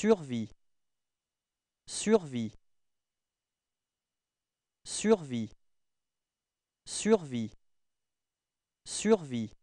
survie survie survie survie survie